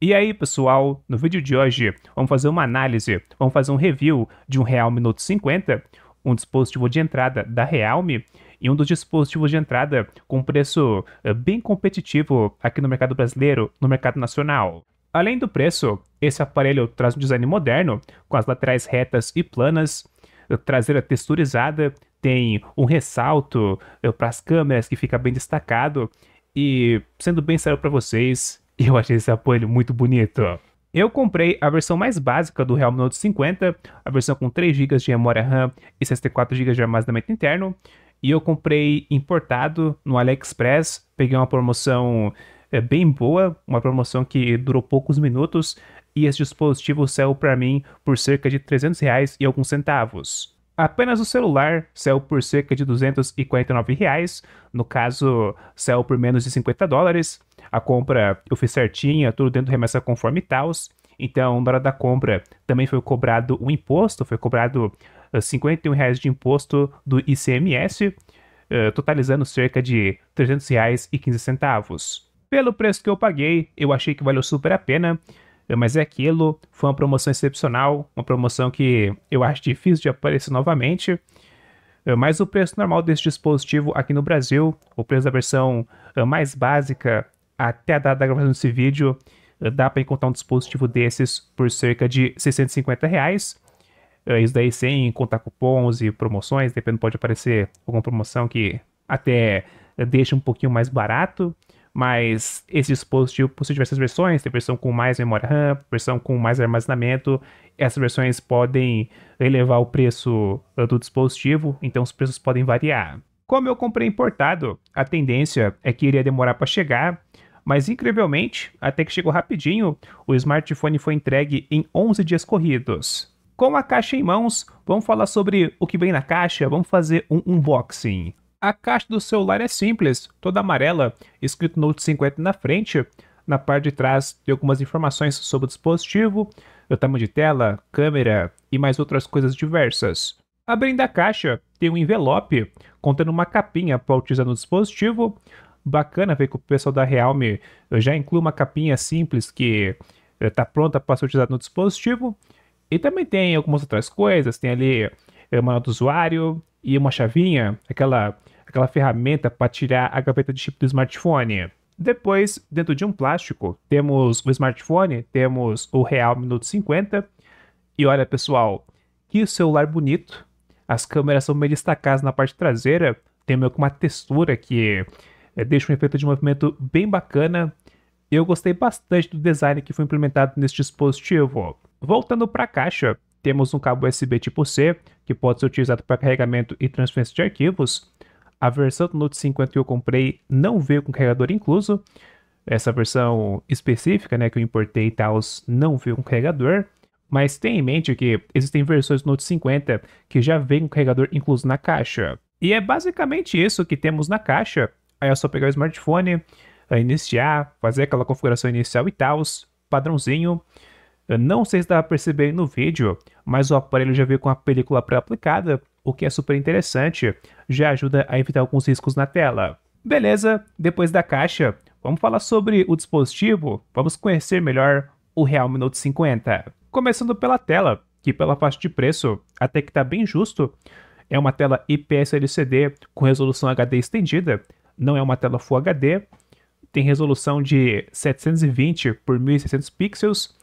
E aí, pessoal, no vídeo de hoje vamos fazer uma análise, vamos fazer um review de um Realme Note 50, um dispositivo de entrada da Realme e um dos dispositivos de entrada com preço eh, bem competitivo aqui no mercado brasileiro, no mercado nacional. Além do preço, esse aparelho traz um design moderno, com as laterais retas e planas, eh, traseira texturizada, tem um ressalto eh, para as câmeras que fica bem destacado e, sendo bem sério para vocês, e eu achei esse apoio muito bonito. Eu comprei a versão mais básica do Realme Note 50, a versão com 3 GB de memória RAM e 64 GB de armazenamento interno. E eu comprei importado no AliExpress, peguei uma promoção é, bem boa, uma promoção que durou poucos minutos. E esse dispositivo saiu para mim por cerca de 300 reais e alguns centavos. Apenas o celular saiu por cerca de 249 reais, no caso, saiu por menos de 50 dólares a compra eu fiz certinha, é tudo dentro do remessa conforme tal. Então, na hora da compra, também foi cobrado um imposto, foi cobrado R$ ah, 51 reais de imposto do ICMS, ah, totalizando cerca de R$ 300,15. Pelo preço que eu paguei, eu achei que valeu super a pena, mas é aquilo, foi uma promoção excepcional, uma promoção que eu acho difícil de aparecer novamente. Ah, mas o preço normal desse dispositivo aqui no Brasil, o preço da versão mais básica até a data da gravação desse vídeo, dá para encontrar um dispositivo desses por cerca de 650 reais. É, isso daí sem contar cupons e promoções, dependendo, pode aparecer alguma promoção que até deixa um pouquinho mais barato. Mas esse dispositivo possui diversas versões, tem versão com mais memória RAM, versão com mais armazenamento. Essas versões podem elevar o preço eh, do dispositivo, então os preços podem variar. Como eu comprei importado, a tendência é que iria demorar para chegar, mas incrivelmente, até que chegou rapidinho, o smartphone foi entregue em 11 dias corridos. Com a caixa em mãos, vamos falar sobre o que vem na caixa, vamos fazer um unboxing. A caixa do celular é simples, toda amarela, escrito Note 50 na frente. Na parte de trás tem algumas informações sobre o dispositivo, o tamanho de tela, câmera e mais outras coisas diversas. Abrindo a caixa, tem um envelope contendo uma capinha para utilizar no dispositivo, bacana ver que o pessoal da Realme já inclui uma capinha simples que está eh, pronta para ser utilizada no dispositivo. E também tem algumas outras coisas, tem ali o eh, manual do usuário e uma chavinha, aquela, aquela ferramenta para tirar a gaveta de chip do smartphone. Depois, dentro de um plástico, temos o smartphone, temos o Realme Note 50. E olha, pessoal, que celular bonito. As câmeras são bem destacadas na parte traseira, tem meio que uma textura que é, deixa um efeito de movimento bem bacana. Eu gostei bastante do design que foi implementado nesse dispositivo. Voltando para a caixa, temos um cabo USB tipo C, que pode ser utilizado para carregamento e transferência de arquivos. A versão do Note 50 que eu comprei não veio com carregador incluso. Essa versão específica né, que eu importei e tal não veio com carregador. Mas tenha em mente que existem versões do Note 50 que já vem com carregador incluso na caixa. E é basicamente isso que temos na caixa. Aí é só pegar o smartphone, é, iniciar, fazer aquela configuração inicial e tal, padrãozinho. Eu não sei se dá para perceber no vídeo, mas o aparelho já veio com a película pré-aplicada, o que é super interessante, já ajuda a evitar alguns riscos na tela. Beleza, depois da caixa, vamos falar sobre o dispositivo, vamos conhecer melhor o Realme Note 50. Começando pela tela, que pela faixa de preço até que está bem justo, é uma tela IPS LCD com resolução HD estendida, não é uma tela Full HD, tem resolução de 720 por 1600 pixels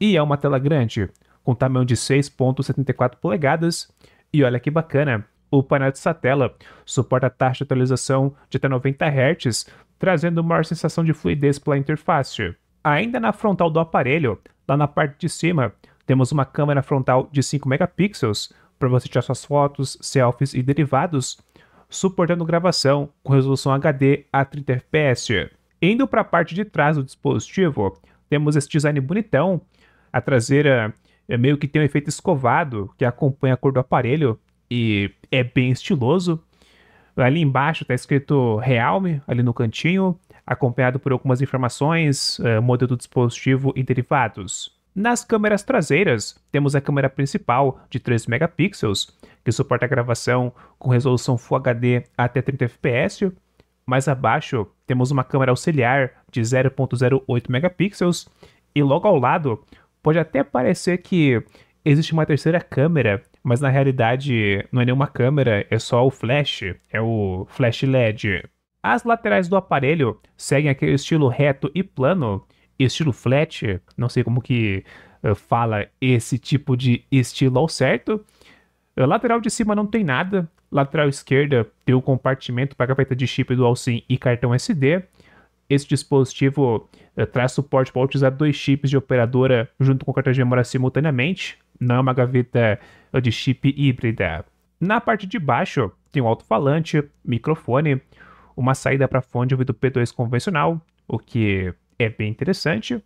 e é uma tela grande, com tamanho de 6.74 polegadas. E olha que bacana, o painel dessa tela suporta taxa de atualização de até 90 Hz, trazendo maior sensação de fluidez pela interface. Ainda na frontal do aparelho, lá na parte de cima, temos uma câmera frontal de 5 megapixels para você tirar suas fotos, selfies e derivados, suportando gravação com resolução HD a 30 fps. Indo para a parte de trás do dispositivo, temos esse design bonitão. A traseira é meio que tem um efeito escovado que acompanha a cor do aparelho e é bem estiloso. Ali embaixo está escrito Realme, ali no cantinho, acompanhado por algumas informações, eh, modelo do dispositivo e derivados. Nas câmeras traseiras, temos a câmera principal de 3 megapixels, que suporta a gravação com resolução Full HD até 30 fps. Mais abaixo, temos uma câmera auxiliar de 0.08 megapixels e logo ao lado, pode até parecer que existe uma terceira câmera, mas na realidade não é nenhuma câmera, é só o flash, é o flash LED. As laterais do aparelho seguem aquele estilo reto e plano estilo Fletcher, não sei como que eh, fala esse tipo de estilo ao certo. Eh, lateral de cima não tem nada. Lateral esquerda tem o compartimento para gaveta de chip do SIM e cartão SD. Esse dispositivo eh, traz suporte para utilizar dois chips de operadora junto com cartão de memória simultaneamente. Não é uma gaveta de chip híbrida. Na parte de baixo tem um alto-falante, microfone, uma saída para fone de ouvido P2 convencional, o que é bem interessante.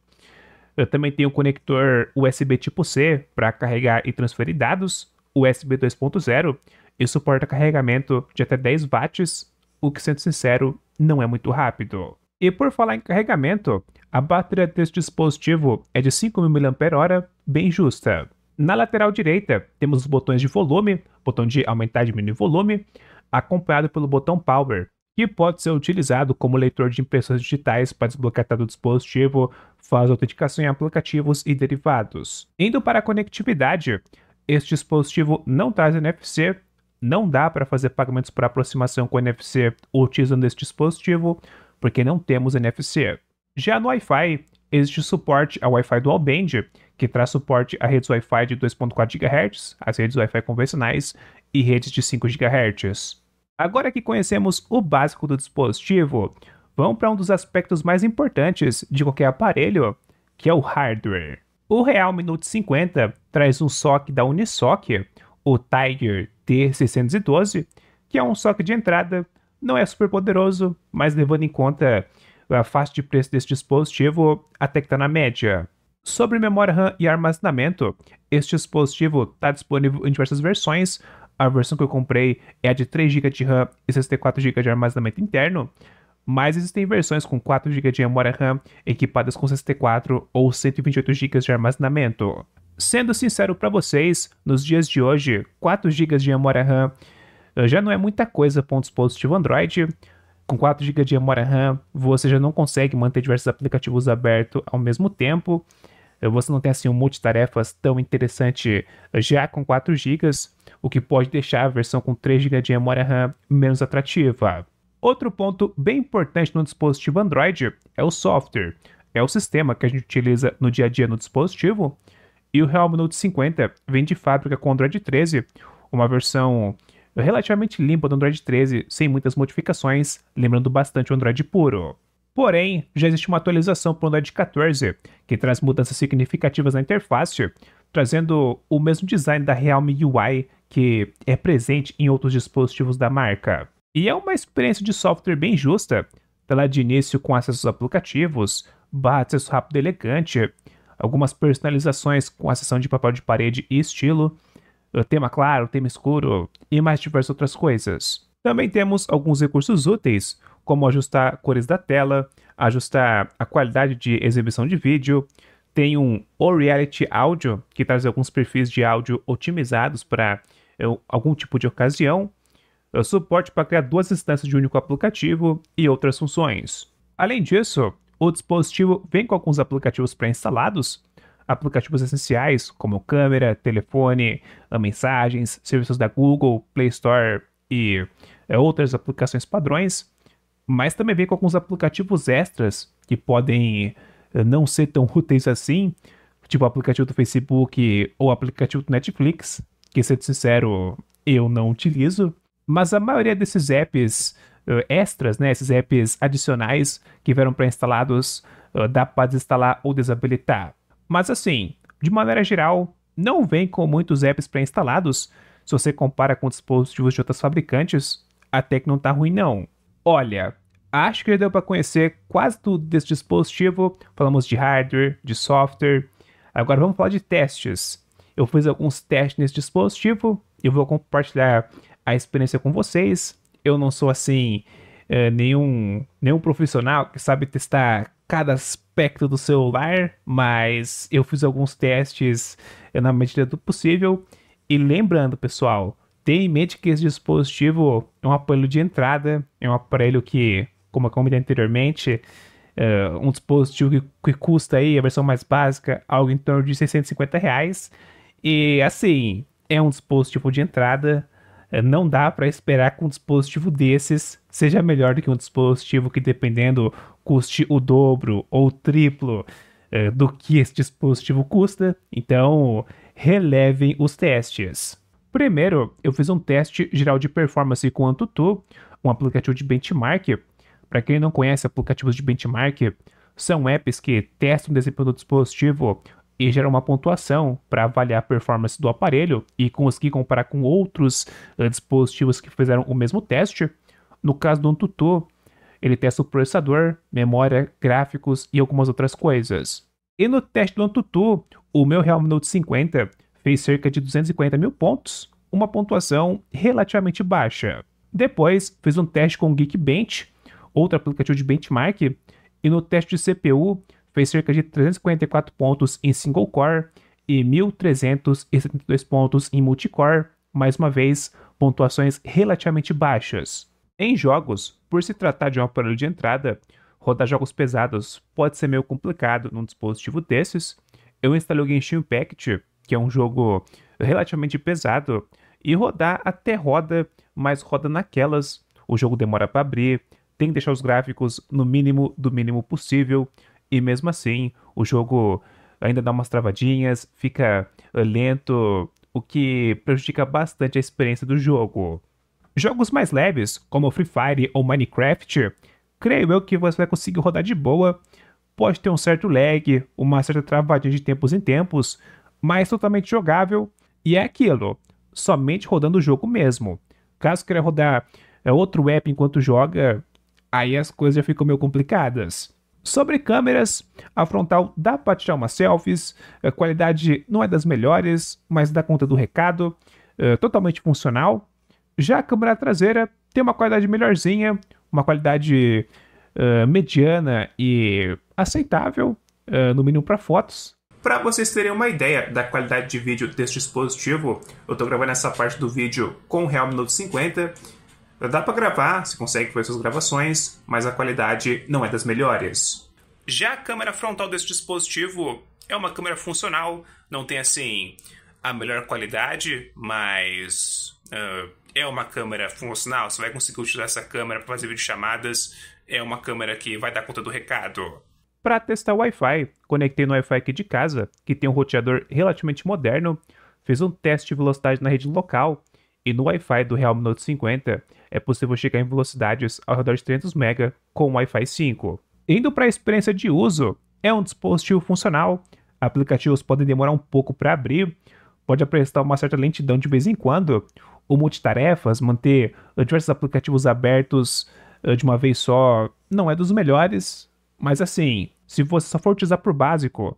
Eu também tenho o conector USB tipo C para carregar e transferir dados, USB 2.0 e suporta carregamento de até 10 watts, o que, sendo sincero, não é muito rápido. E por falar em carregamento, a bateria desse dispositivo é de 5.000 mAh, bem justa. Na lateral direita, temos os botões de volume, botão de aumentar e diminuir volume, acompanhado pelo botão Power, que pode ser utilizado como leitor de impressões digitais para desbloquear do dispositivo, faz autenticação em aplicativos e derivados. Indo para a conectividade, este dispositivo não traz NFC, não dá para fazer pagamentos por aproximação com NFC utilizando este dispositivo, porque não temos NFC. Já no Wi-Fi, existe suporte ao Wi-Fi Dual Band, que traz suporte a redes Wi-Fi de 2.4 GHz, as redes Wi-Fi convencionais e redes de 5 GHz. Agora que conhecemos o básico do dispositivo, vamos para um dos aspectos mais importantes de qualquer aparelho, que é o hardware. O Real Minute 50 traz um SOC da Unisoc, o Tiger T612, que é um SOC de entrada, não é super poderoso, mas levando em conta a faixa de preço desse dispositivo, até que está na média. Sobre memória RAM e armazenamento, este dispositivo está disponível em diversas versões, a versão que eu comprei é a de 3GB de RAM e 64GB de armazenamento interno, mas existem versões com 4GB de memória RAM equipadas com 64 ou 128GB de armazenamento. Sendo sincero para vocês, nos dias de hoje, 4GB de memória RAM eh, já não é muita coisa para um dispositivo Android. Com 4GB de memória RAM, você já não consegue manter diversos aplicativos abertos ao mesmo tempo. Eh, você não tem assim um multitarefas tão interessante eh, já com 4 GB o que pode deixar a versão com 3 GB de memória RAM menos atrativa. Outro ponto bem importante no dispositivo Android é o software. É o sistema que a gente utiliza no dia a dia no dispositivo. E o Realme Note 50 vem de fábrica com Android 13, uma versão relativamente limpa do Android 13, sem muitas modificações, lembrando bastante o Android puro. Porém, já existe uma atualização para o Android 14, que traz mudanças significativas na interface, trazendo o mesmo design da Realme UI que é presente em outros dispositivos da marca. E é uma experiência de software bem justa, tela de início com acessos aplicativos, barra de acesso rápido e elegante, algumas personalizações com acessão de papel de parede e estilo, eh, tema claro, tema escuro e mais diversas outras coisas. Também temos alguns recursos úteis, como ajustar cores da tela, ajustar a qualidade de exibição de vídeo, tem um O Reality Audio, que traz alguns perfis de áudio otimizados para é algum tipo de ocasião, é suporte para criar duas instâncias de um único aplicativo e outras funções. Além disso, o dispositivo vem com alguns aplicativos pré-instalados, aplicativos essenciais como câmera, telefone, ah, mensagens, serviços da Google, Play Store e é, outras aplicações padrões, mas também vem com alguns aplicativos extras que podem eh, não ser tão úteis assim, tipo o aplicativo do Facebook ou o aplicativo do Netflix, que sendo sincero, eu não utilizo, mas a maioria desses apps uh, extras, né, esses apps adicionais que vieram pré-instalados, uh, eh, dá para desinstalar ou desabilitar. Mas assim, de maneira geral, não vem com muitos apps pré-instalados, se você compara com dispositivos de outras fabricantes, até que não tá ruim não. Olha, acho que já deu para conhecer quase tudo desse dispositivo. Falamos de hardware, de software. Agora vamos falar de testes. Eu fiz alguns testes nesse dispositivo, eu vou compartilhar a experiência com vocês. Eu não sou assim é, nenhum, nenhum profissional que sabe testar cada aspecto do celular, mas eu fiz alguns testes é, na medida do possível. E lembrando, pessoal, tenha em mente que esse dispositivo é um aparelho de entrada, é um aparelho que, como eu comentei anteriormente, é um dispositivo que, que custa aí a versão mais básica algo em torno de 650 reais e assim, é um dispositivo de entrada. É, não dá para esperar que um dispositivo desses seja melhor do que um dispositivo que, dependendo, custe o dobro ou o triplo é, do que esse dispositivo custa. Então, relevem os testes. Primeiro, eu fiz um teste geral de performance com o Antutu, um aplicativo de benchmark. Para quem não conhece aplicativos de benchmark, são apps que testam o desempenho do dispositivo e gera uma pontuação para avaliar a performance do aparelho e conseguir comparar com outros uh, dispositivos que fizeram o mesmo teste. No caso do Antutu, ele testa o processador, memória, gráficos e algumas outras coisas. E no teste do Antutu, o meu Realme Note 50 fez cerca de 250 mil pontos, uma pontuação relativamente baixa. Depois, fiz um teste com o Geekbench, outro aplicativo de benchmark, e no teste de CPU fez cerca de 344 pontos em single core e 1.372 pontos em multicore, mais uma vez, pontuações relativamente baixas. Em jogos, por se tratar de um aparelho de entrada, rodar jogos pesados pode ser meio complicado num dispositivo desses. Eu instalei o Genshin Impact, que é um jogo relativamente pesado, e rodar até roda, mas roda naquelas. O jogo demora para abrir, tem que deixar os gráficos no mínimo do mínimo possível, e mesmo assim, o jogo ainda dá umas travadinhas, fica eh, lento, o que prejudica bastante a experiência do jogo. Jogos mais leves, como Free Fire ou Minecraft, creio eu que você vai conseguir rodar de boa. Pode ter um certo lag, uma certa travadinha de tempos em tempos, mas totalmente jogável. E é aquilo, somente rodando o jogo mesmo. Caso queira rodar eh, outro app enquanto joga, aí as coisas já ficam meio complicadas. Sobre câmeras, a frontal dá para tirar umas selfies, a qualidade não é das melhores, mas dá conta do recado, é totalmente funcional. Já a câmera traseira tem uma qualidade melhorzinha, uma qualidade uh, mediana e aceitável, uh, no mínimo para fotos. Para vocês terem uma ideia da qualidade de vídeo desse dispositivo, eu estou gravando essa parte do vídeo com o Realme Note 50 Dá para gravar, você consegue fazer suas gravações, mas a qualidade não é das melhores. Já a câmera frontal desse dispositivo é uma câmera funcional, não tem assim a melhor qualidade, mas uh, é uma câmera funcional. Você vai conseguir utilizar essa câmera para fazer videochamadas. É uma câmera que vai dar conta do recado. Para testar o Wi-Fi, conectei no Wi-Fi aqui de casa, que tem um roteador relativamente moderno, fiz um teste de velocidade na rede local e no Wi-Fi do Realme Note 50 é possível chegar em velocidades ao redor de 300 MB com o Wi-Fi 5. Indo para a experiência de uso, é um dispositivo funcional, aplicativos podem demorar um pouco para abrir, pode apresentar uma certa lentidão de vez em quando, o multitarefas, manter eh, diversos aplicativos abertos eh, de uma vez só, não é dos melhores, mas assim, se você só for utilizar por básico,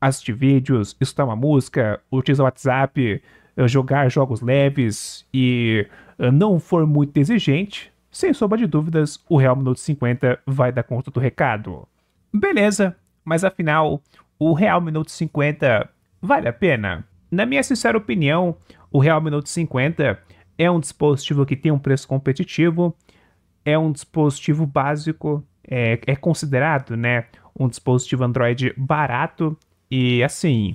assistir vídeos, escutar uma música, utilizar o WhatsApp, eh, jogar jogos leves e eh, não for muito exigente, sem sombra de dúvidas, o Real Note 50 vai dar conta do recado. Beleza, mas afinal, o Real Note 50 vale a pena? Na minha sincera opinião, o Real Note 50 é um dispositivo que tem um preço competitivo, é um dispositivo básico, é, é considerado, né, um dispositivo Android barato e assim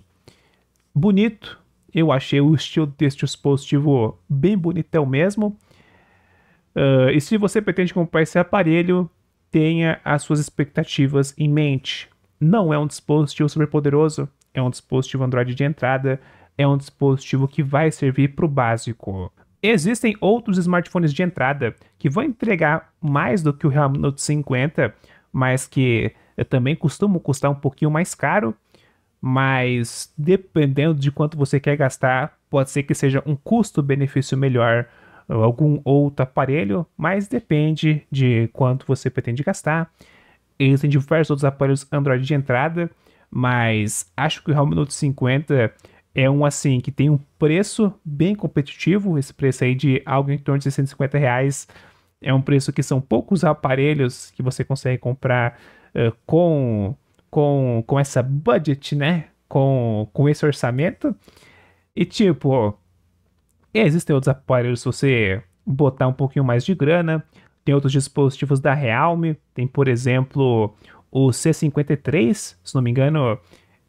bonito, eu achei o estilo deste dispositivo bem bonitão mesmo. Uh, e se você pretende comprar esse aparelho, tenha as suas expectativas em mente. Não é um dispositivo super poderoso, é um dispositivo Android de entrada, é um dispositivo que vai servir para o básico. Existem outros smartphones de entrada que vão entregar mais do que o Realme Note 50, mas que eh, também costumam custar um pouquinho mais caro mas dependendo de quanto você quer gastar, pode ser que seja um custo-benefício melhor ou algum outro aparelho, mas depende de quanto você pretende gastar. Existem diversos outros aparelhos Android de entrada, mas acho que o Realme Note 50 é um assim que tem um preço bem competitivo, esse preço aí de algo em torno de 650 reais é um preço que são poucos aparelhos que você consegue comprar uh, com com, com essa budget, né? Com, com esse orçamento. E tipo, existem outros aparelhos se você botar um pouquinho mais de grana. Tem outros dispositivos da Realme, tem por exemplo o C53, se não me engano,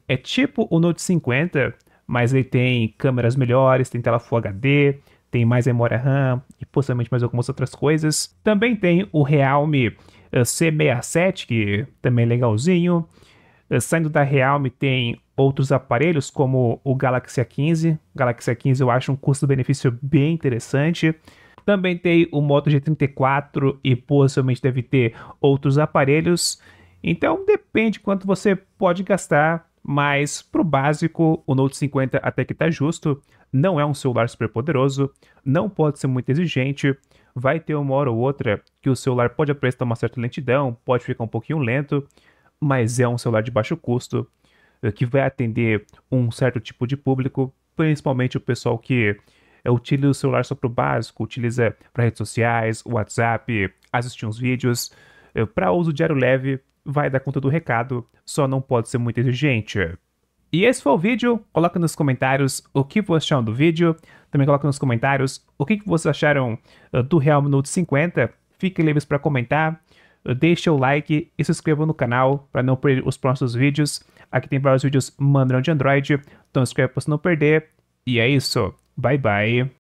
é tipo o Note 50, mas ele tem câmeras melhores, tem tela Full HD, tem mais memória RAM e possivelmente mais algumas outras coisas. Também tem o Realme é, C67, que também é legalzinho. É, saindo da Realme tem outros aparelhos como o Galaxy A15. O Galaxy A15 eu acho um custo-benefício bem interessante. Também tem o Moto G34 e possivelmente deve ter outros aparelhos. Então depende quanto você pode gastar, mas pro básico o Note 50 até que tá justo. Não é um celular super poderoso, não pode ser muito exigente, vai ter uma hora ou outra que o celular pode apresentar uma certa lentidão, pode ficar um pouquinho lento, mas é um celular de baixo custo eh, que vai atender um certo tipo de público, principalmente o pessoal que eh, utiliza o celular só para o básico, utiliza para redes sociais, WhatsApp, assistir uns vídeos. Eh, para uso diário leve, vai dar conta do recado, só não pode ser muito exigente. E esse foi o vídeo. Coloca nos comentários o que vocês acharam do vídeo. Também coloca nos comentários o que vocês acharam eh, do Real Note 50. Fiquem livres para comentar. Eh, Deixe o like e se inscreva no canal para não perder os próximos vídeos. Aqui tem vários vídeos mandrão de Android, então se inscreva para você não perder. E é isso. Bye bye.